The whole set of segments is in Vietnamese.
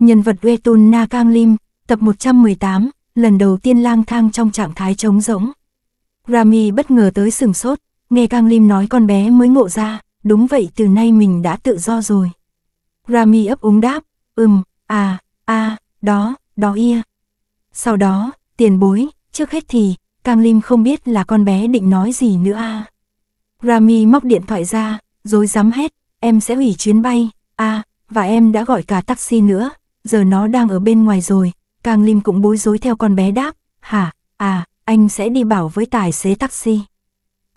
Nhân vật Wetun Na Kang Lim, tập 118, lần đầu tiên lang thang trong trạng thái trống rỗng. Rami bất ngờ tới sừng sốt, nghe Kang Lim nói con bé mới ngộ ra, đúng vậy từ nay mình đã tự do rồi. Rami ấp úng đáp, ừm, à, à, đó, đó ia. Sau đó, tiền bối, trước hết thì, Kang Lim không biết là con bé định nói gì nữa à. Rami móc điện thoại ra, rồi dám hét, em sẽ hủy chuyến bay, à, và em đã gọi cả taxi nữa, giờ nó đang ở bên ngoài rồi, Càng Lim cũng bối rối theo con bé đáp, hả, à, anh sẽ đi bảo với tài xế taxi.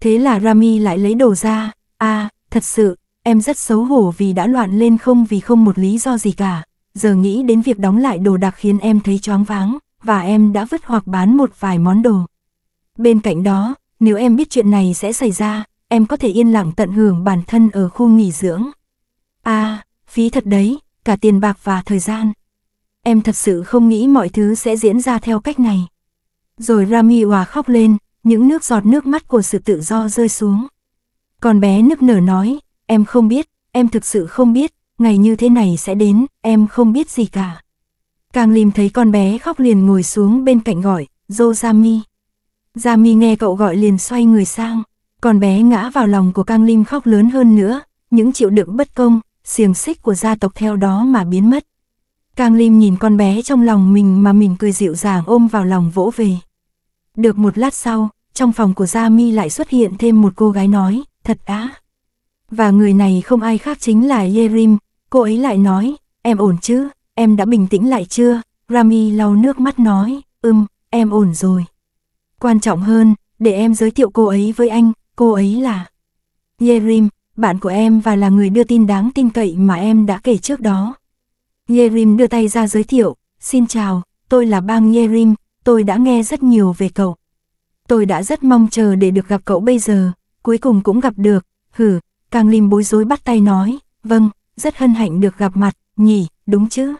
Thế là Rami lại lấy đồ ra, à, thật sự, em rất xấu hổ vì đã loạn lên không vì không một lý do gì cả, giờ nghĩ đến việc đóng lại đồ đạc khiến em thấy choáng váng, và em đã vứt hoặc bán một vài món đồ. Bên cạnh đó, nếu em biết chuyện này sẽ xảy ra, em có thể yên lặng tận hưởng bản thân ở khu nghỉ dưỡng. À, phí thật đấy, cả tiền bạc và thời gian, em thật sự không nghĩ mọi thứ sẽ diễn ra theo cách này. Rồi Rami Hòa khóc lên, những nước giọt nước mắt của sự tự do rơi xuống. Còn bé nức nở nói, em không biết, em thực sự không biết, ngày như thế này sẽ đến, em không biết gì cả. Càng lim thấy con bé khóc liền ngồi xuống bên cạnh gọi, Dô Rami. Rami nghe cậu gọi liền xoay người sang, con bé ngã vào lòng của Càng Lim khóc lớn hơn nữa, những chịu đựng bất công, xiềng xích của gia tộc theo đó mà biến mất. Cang Lim nhìn con bé trong lòng mình mà mình cười dịu dàng ôm vào lòng vỗ về. Được một lát sau, trong phòng của Gia Mi lại xuất hiện thêm một cô gái nói, thật á. Và người này không ai khác chính là Yerim, cô ấy lại nói, em ổn chứ, em đã bình tĩnh lại chưa? Rami lau nước mắt nói, ừm, em ổn rồi. Quan trọng hơn, để em giới thiệu cô ấy với anh, cô ấy là Yerim, bạn của em và là người đưa tin đáng tin cậy mà em đã kể trước đó. Yerim đưa tay ra giới thiệu, xin chào, tôi là Bang Yerim, tôi đã nghe rất nhiều về cậu. Tôi đã rất mong chờ để được gặp cậu bây giờ, cuối cùng cũng gặp được, hử, Càng Lim bối rối bắt tay nói, vâng, rất hân hạnh được gặp mặt, nhỉ, đúng chứ?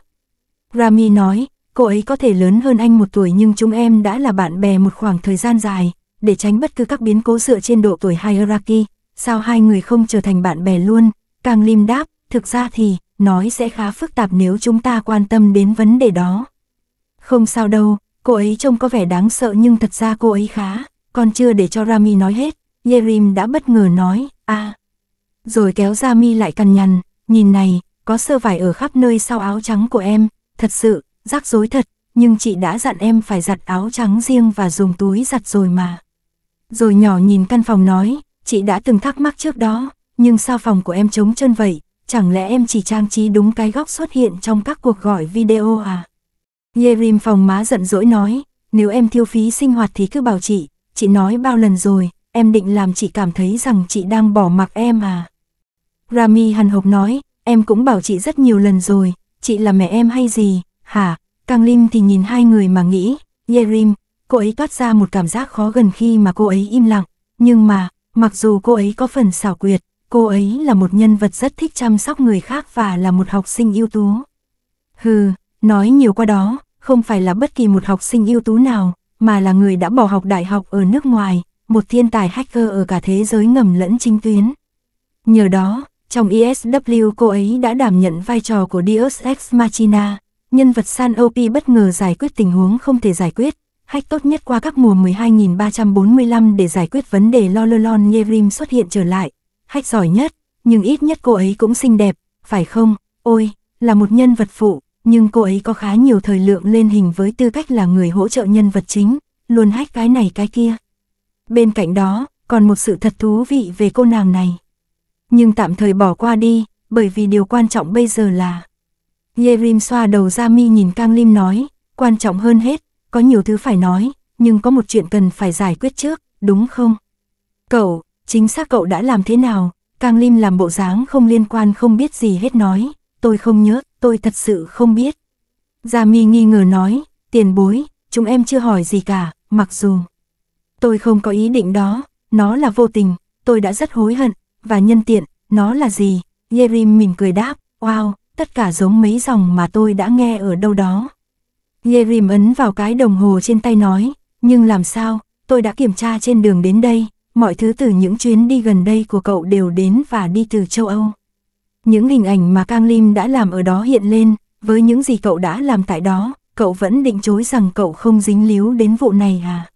Rami nói, cô ấy có thể lớn hơn anh một tuổi nhưng chúng em đã là bạn bè một khoảng thời gian dài, để tránh bất cứ các biến cố dựa trên độ tuổi hierarchy, sao hai người không trở thành bạn bè luôn? Càng Lim đáp, thực ra thì, nói sẽ khá phức tạp nếu chúng ta quan tâm đến vấn đề đó. Không sao đâu, cô ấy trông có vẻ đáng sợ nhưng thật ra cô ấy khá, còn chưa để cho Rami nói hết, Yerim đã bất ngờ nói, a Rồi kéo Rami lại cằn nhằn, nhìn này, có sơ vải ở khắp nơi sau áo trắng của em, thật sự, rắc rối thật, nhưng chị đã dặn em phải giặt áo trắng riêng và dùng túi giặt rồi mà. Rồi nhỏ nhìn căn phòng nói, chị đã từng thắc mắc trước đó, nhưng sao phòng của em trống chân vậy, chẳng lẽ em chỉ trang trí đúng cái góc xuất hiện trong các cuộc gọi video à? Yerim phòng má giận dỗi nói, nếu em thiêu phí sinh hoạt thì cứ bảo chị, chị nói bao lần rồi, em định làm chị cảm thấy rằng chị đang bỏ mặc em à? Rami hằn hộc nói, em cũng bảo chị rất nhiều lần rồi, chị là mẹ em hay gì, hả? Càng Lim thì nhìn hai người mà nghĩ, Yerim, cô ấy toát ra một cảm giác khó gần khi mà cô ấy im lặng, nhưng mà, mặc dù cô ấy có phần xảo quyệt, Cô ấy là một nhân vật rất thích chăm sóc người khác và là một học sinh ưu tú. Hừ, nói nhiều qua đó, không phải là bất kỳ một học sinh ưu tú nào, mà là người đã bỏ học đại học ở nước ngoài, một thiên tài hacker ở cả thế giới ngầm lẫn chính tuyến. Nhờ đó, trong ISW e cô ấy đã đảm nhận vai trò của Deus Ex Machina, nhân vật San OP bất ngờ giải quyết tình huống không thể giải quyết, hack tốt nhất qua các mùa 12.345 để giải quyết vấn đề Lololon Yerim xuất hiện trở lại, hách giỏi nhất, nhưng ít nhất cô ấy cũng xinh đẹp, phải không? Ôi, là một nhân vật phụ, nhưng cô ấy có khá nhiều thời lượng lên hình với tư cách là người hỗ trợ nhân vật chính, luôn hách cái này cái kia. Bên cạnh đó, còn một sự thật thú vị về cô nàng này. Nhưng tạm thời bỏ qua đi, bởi vì điều quan trọng bây giờ là... Yerim xoa đầu ra mi nhìn Kang Lim nói, quan trọng hơn hết, có nhiều thứ phải nói, nhưng có một chuyện cần phải giải quyết trước, đúng không? Cậu, chính xác cậu đã làm thế nào, Càng Lim làm bộ dáng không liên quan không biết gì hết nói, tôi không nhớ, tôi thật sự không biết. Gia Mi nghi ngờ nói, tiền bối, chúng em chưa hỏi gì cả, mặc dù tôi không có ý định đó, nó là vô tình, tôi đã rất hối hận, và nhân tiện, nó là gì? Yerim mỉm cười đáp, wow, tất cả giống mấy dòng mà tôi đã nghe ở đâu đó. Yerim ấn vào cái đồng hồ trên tay nói, nhưng làm sao, tôi đã kiểm tra trên đường đến đây, Mọi thứ từ những chuyến đi gần đây của cậu đều đến và đi từ châu Âu. Những hình ảnh mà Cang Lim đã làm ở đó hiện lên, với những gì cậu đã làm tại đó, cậu vẫn định chối rằng cậu không dính líu đến vụ này à?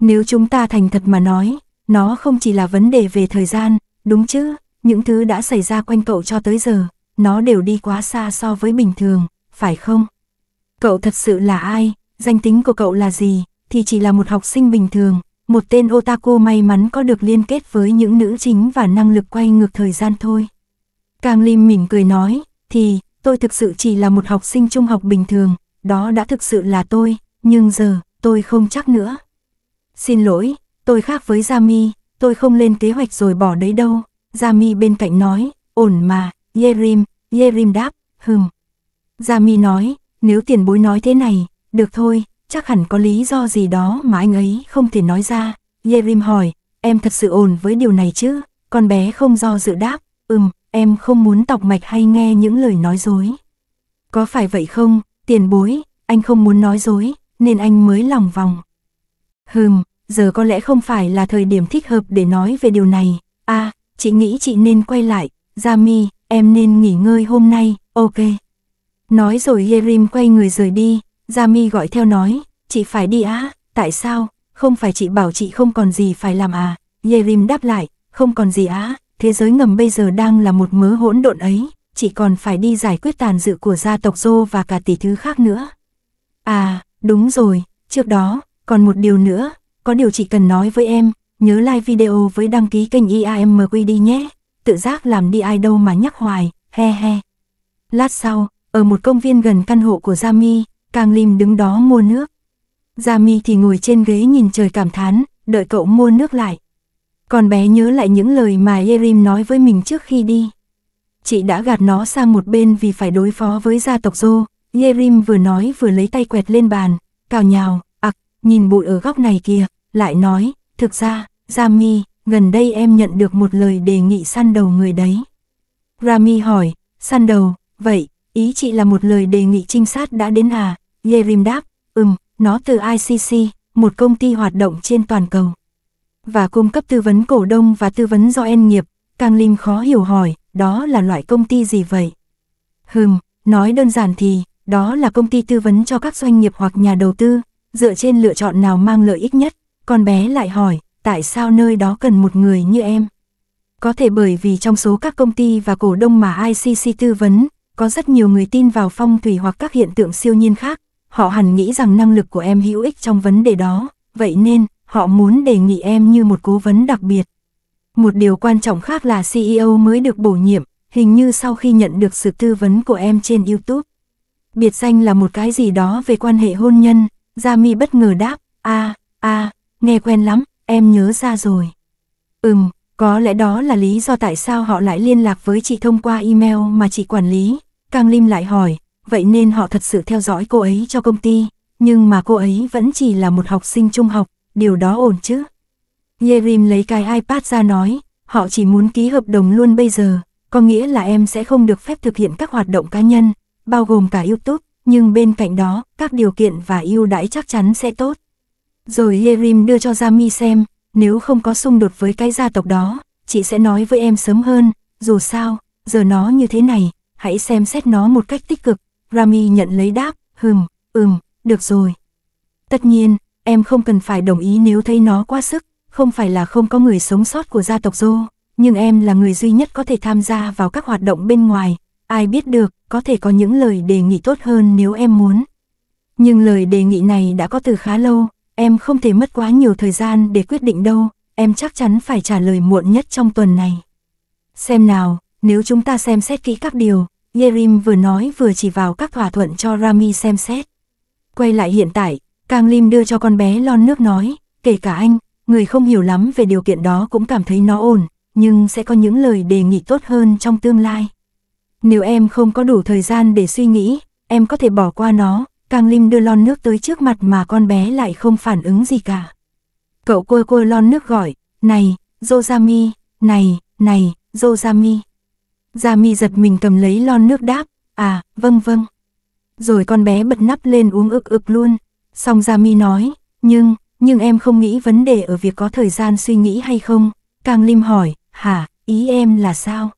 Nếu chúng ta thành thật mà nói, nó không chỉ là vấn đề về thời gian, đúng chứ, những thứ đã xảy ra quanh cậu cho tới giờ, nó đều đi quá xa so với bình thường, phải không? Cậu thật sự là ai, danh tính của cậu là gì, thì chỉ là một học sinh bình thường, một tên otaku may mắn có được liên kết với những nữ chính và năng lực quay ngược thời gian thôi. Càng Lim mỉm cười nói, thì, tôi thực sự chỉ là một học sinh trung học bình thường, đó đã thực sự là tôi, nhưng giờ, tôi không chắc nữa. Xin lỗi, tôi khác với Yami, tôi không lên kế hoạch rồi bỏ đấy đâu. Yami bên cạnh nói, ổn mà, Yerim, Yerim đáp, hừm. Yami nói, nếu tiền bối nói thế này, được thôi, chắc hẳn có lý do gì đó mà anh ấy không thể nói ra. Yerim hỏi, em thật sự ổn với điều này chứ? Con bé không do dự đáp, ừm, em không muốn tọc mạch hay nghe những lời nói dối. Có phải vậy không, tiền bối, anh không muốn nói dối, nên anh mới lòng vòng. Hừm, giờ có lẽ không phải là thời điểm thích hợp để nói về điều này. À, chị nghĩ chị nên quay lại, Jami, em nên nghỉ ngơi hôm nay, ok. Nói rồi Yerim quay người rời đi, Gia Mi gọi theo nói, chị phải đi á, tại sao, không phải chị bảo chị không còn gì phải làm à? Yerim đáp lại, không còn gì á, thế giới ngầm bây giờ đang là một mớ hỗn độn ấy, chị còn phải đi giải quyết tàn dự của gia tộc Dô và cả tỷ thứ khác nữa. À, đúng rồi, trước đó, còn một điều nữa, có điều chị cần nói với em, nhớ like video với đăng ký kênh đi nhé, tự giác làm đi ai đâu mà nhắc hoài, he he. Lát sau, ở một công viên gần căn hộ của Gia Mi, Càng Lim đứng đó mua nước. Gia Mi thì ngồi trên ghế nhìn trời cảm thán, đợi cậu mua nước lại. Còn bé nhớ lại những lời mà Yerim nói với mình trước khi đi. Chị đã gạt nó sang một bên vì phải đối phó với gia tộc Dô. Yerim vừa nói vừa lấy tay quẹt lên bàn, cào nhào, ặc, nhìn bụi ở góc này kìa, lại nói, thực ra, Gia Mi, gần đây em nhận được một lời đề nghị săn đầu người đấy. Rami hỏi, săn đầu, vậy, ý chị là một lời đề nghị trinh sát đã đến à? Yerim đáp, ừm, nó từ ICC, một công ty hoạt động trên toàn cầu. Và cung cấp tư vấn cổ đông và tư vấn do en nghiệp, Cam Lim khó hiểu hỏi, đó là loại công ty gì vậy? Hừm, nói đơn giản thì, đó là công ty tư vấn cho các doanh nghiệp hoặc nhà đầu tư, dựa trên lựa chọn nào mang lợi ích nhất. Con bé lại hỏi, tại sao nơi đó cần một người như em? Có thể bởi vì trong số các công ty và cổ đông mà ICC tư vấn, có rất nhiều người tin vào phong thủy hoặc các hiện tượng siêu nhiên khác, họ hẳn nghĩ rằng năng lực của em hữu ích trong vấn đề đó, vậy nên, họ muốn đề nghị em như một cố vấn đặc biệt. Một điều quan trọng khác là CEO mới được bổ nhiệm, hình như sau khi nhận được sự tư vấn của em trên YouTube. Biệt danh là một cái gì đó về quan hệ hôn nhân, Gia Mi bất ngờ đáp, a à, a à, nghe quen lắm, em nhớ ra rồi. Ừm, có lẽ đó là lý do tại sao họ lại liên lạc với chị thông qua email mà chị quản lý. Cang Lim lại hỏi, vậy nên họ thật sự theo dõi cô ấy cho công ty, nhưng mà cô ấy vẫn chỉ là một học sinh trung học, điều đó ổn chứ. Yerim lấy cái iPad ra nói, họ chỉ muốn ký hợp đồng luôn bây giờ, có nghĩa là em sẽ không được phép thực hiện các hoạt động cá nhân, bao gồm cả YouTube, nhưng bên cạnh đó, các điều kiện và ưu đãi chắc chắn sẽ tốt. Rồi Yerim đưa cho Jami xem, nếu không có xung đột với cái gia tộc đó, chị sẽ nói với em sớm hơn, dù sao, giờ nó như thế này, hãy xem xét nó một cách tích cực, Rami nhận lấy đáp, hừm, ừm, được rồi. Tất nhiên, em không cần phải đồng ý nếu thấy nó quá sức, không phải là không có người sống sót của gia tộc Dô, nhưng em là người duy nhất có thể tham gia vào các hoạt động bên ngoài, ai biết được, có thể có những lời đề nghị tốt hơn nếu em muốn. Nhưng lời đề nghị này đã có từ khá lâu, em không thể mất quá nhiều thời gian để quyết định đâu, em chắc chắn phải trả lời muộn nhất trong tuần này. Xem nào, nếu chúng ta xem xét kỹ các điều, Yerim vừa nói vừa chỉ vào các thỏa thuận cho Rami xem xét. Quay lại hiện tại, Cang Lim đưa cho con bé lon nước nói, kể cả anh, người không hiểu lắm về điều kiện đó cũng cảm thấy nó ổn, nhưng sẽ có những lời đề nghị tốt hơn trong tương lai. Nếu em không có đủ thời gian để suy nghĩ, em có thể bỏ qua nó, Cang Lim đưa lon nước tới trước mặt mà con bé lại không phản ứng gì cả. Cậu cua cua lon nước gọi, này, Jozami, này, này, Jozami. Gia Mi giật mình cầm lấy lon nước đáp, à, vâng vâng. Rồi con bé bật nắp lên uống ực ực luôn. Xong Gia Mi nói, nhưng, nhưng em không nghĩ vấn đề ở việc có thời gian suy nghĩ hay không. Càng Lim hỏi, hả, ý em là sao?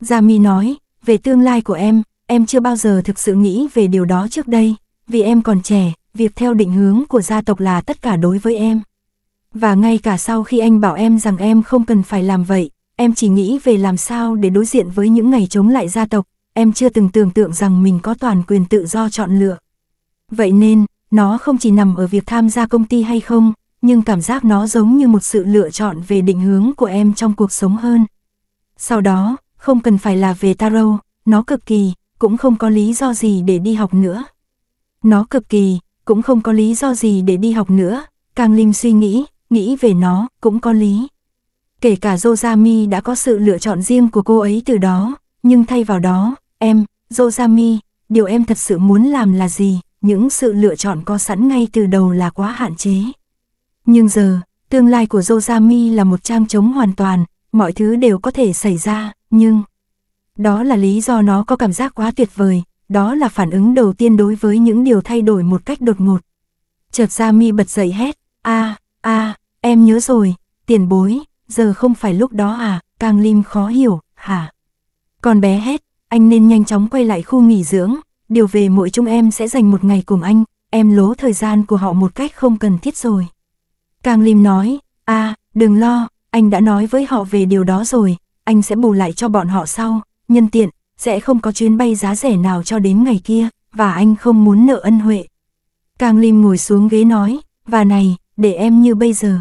Gia Mi nói, về tương lai của em, em chưa bao giờ thực sự nghĩ về điều đó trước đây. Vì em còn trẻ, việc theo định hướng của gia tộc là tất cả đối với em. Và ngay cả sau khi anh bảo em rằng em không cần phải làm vậy, Em chỉ nghĩ về làm sao để đối diện với những ngày chống lại gia tộc, em chưa từng tưởng tượng rằng mình có toàn quyền tự do chọn lựa. Vậy nên, nó không chỉ nằm ở việc tham gia công ty hay không, nhưng cảm giác nó giống như một sự lựa chọn về định hướng của em trong cuộc sống hơn. Sau đó, không cần phải là về tarot, nó cực kỳ, cũng không có lý do gì để đi học nữa. Nó cực kỳ, cũng không có lý do gì để đi học nữa, càng Linh suy nghĩ, nghĩ về nó, cũng có lý kể cả Jozami đã có sự lựa chọn riêng của cô ấy từ đó, nhưng thay vào đó, em, Jozami, điều em thật sự muốn làm là gì, những sự lựa chọn có sẵn ngay từ đầu là quá hạn chế. Nhưng giờ, tương lai của Jozami là một trang trống hoàn toàn, mọi thứ đều có thể xảy ra, nhưng... Đó là lý do nó có cảm giác quá tuyệt vời, đó là phản ứng đầu tiên đối với những điều thay đổi một cách đột ngột. Chợt ra bật dậy hét, a a em nhớ rồi, tiền bối, giờ không phải lúc đó à, càng lim khó hiểu, hả? Còn bé hét, anh nên nhanh chóng quay lại khu nghỉ dưỡng, điều về mỗi chúng em sẽ dành một ngày cùng anh, em lố thời gian của họ một cách không cần thiết rồi. Càng lim nói, a à, đừng lo, anh đã nói với họ về điều đó rồi, anh sẽ bù lại cho bọn họ sau, nhân tiện, sẽ không có chuyến bay giá rẻ nào cho đến ngày kia, và anh không muốn nợ ân huệ. Càng Lim ngồi xuống ghế nói, và này, để em như bây giờ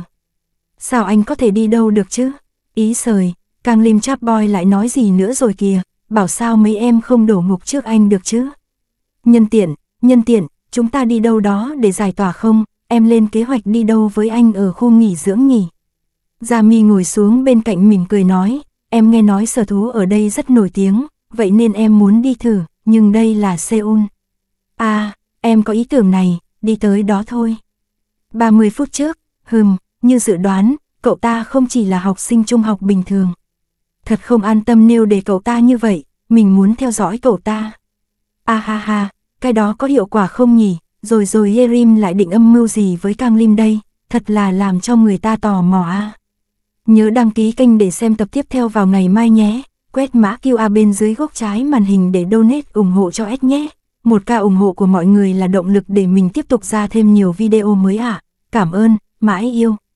sao anh có thể đi đâu được chứ? Ý sời, càng lim chap boy lại nói gì nữa rồi kìa, bảo sao mấy em không đổ ngục trước anh được chứ? Nhân tiện, nhân tiện, chúng ta đi đâu đó để giải tỏa không? Em lên kế hoạch đi đâu với anh ở khu nghỉ dưỡng nhỉ? Gia Mi ngồi xuống bên cạnh mình cười nói, em nghe nói sở thú ở đây rất nổi tiếng, vậy nên em muốn đi thử, nhưng đây là Seoul. À, em có ý tưởng này, đi tới đó thôi. 30 phút trước, hừm, như dự đoán, cậu ta không chỉ là học sinh trung học bình thường. Thật không an tâm nêu để cậu ta như vậy, mình muốn theo dõi cậu ta. A ha ha, cái đó có hiệu quả không nhỉ, rồi rồi Yerim lại định âm mưu gì với Kang Lim đây, thật là làm cho người ta tò mò a. Nhớ đăng ký kênh để xem tập tiếp theo vào ngày mai nhé, quét mã QR bên dưới góc trái màn hình để donate ủng hộ cho S nhé. Một ca ủng hộ của mọi người là động lực để mình tiếp tục ra thêm nhiều video mới ạ. À. Cảm ơn, mãi yêu.